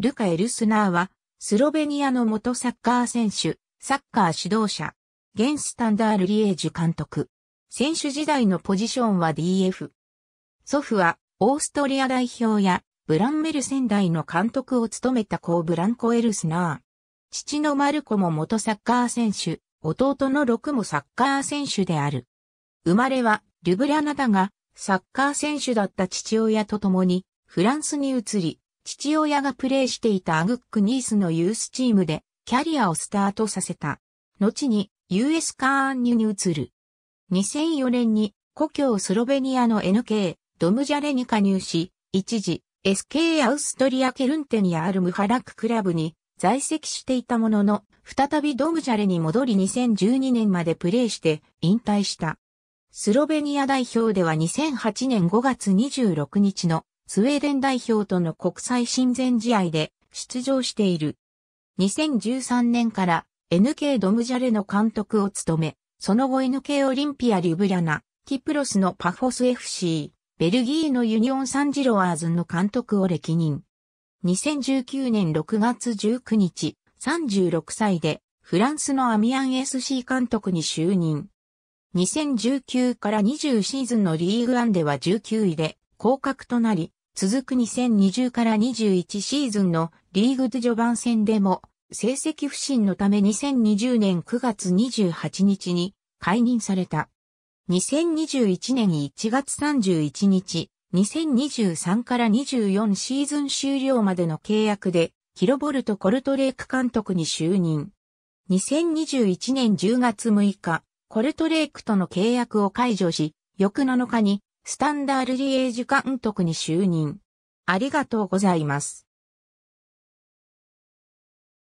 ルカ・エルスナーは、スロベニアの元サッカー選手、サッカー指導者、現スタンダール・リエージュ監督。選手時代のポジションは DF。祖父は、オーストリア代表や、ブランメル仙台の監督を務めた子ブランコ・エルスナー。父のマルコも元サッカー選手、弟のロクもサッカー選手である。生まれは、ルブリナだが、サッカー選手だった父親と共に、フランスに移り、父親がプレーしていたアグックニースのユースチームでキャリアをスタートさせた。後に US カーンニに移る。2004年に故郷スロベニアの NK ドムジャレに加入し、一時 SK アウストリアケルンテにあるムハラッククラブに在籍していたものの、再びドムジャレに戻り2012年までプレーして引退した。スロベニア代表では2008年5月26日のスウェーデン代表との国際親善試合で出場している。2013年から NK ドムジャレの監督を務め、その後 NK オリンピアリュブリャナ、キプロスのパフォス FC、ベルギーのユニオンサンジロワーズの監督を歴任。2019年6月19日、36歳でフランスのアミアン SC 監督に就任。2019から20シーズンのリーグアンでは19位で降格となり、続く2020から21シーズンのリーグ序盤戦でも、成績不振のため2020年9月28日に解任された。2021年1月31日、2023から24シーズン終了までの契約で、キロボルト・コルトレーク監督に就任。2021年10月6日、コルトレークとの契約を解除し、翌7日にスタンダールリエージュ監督に就任。ありがとうございます。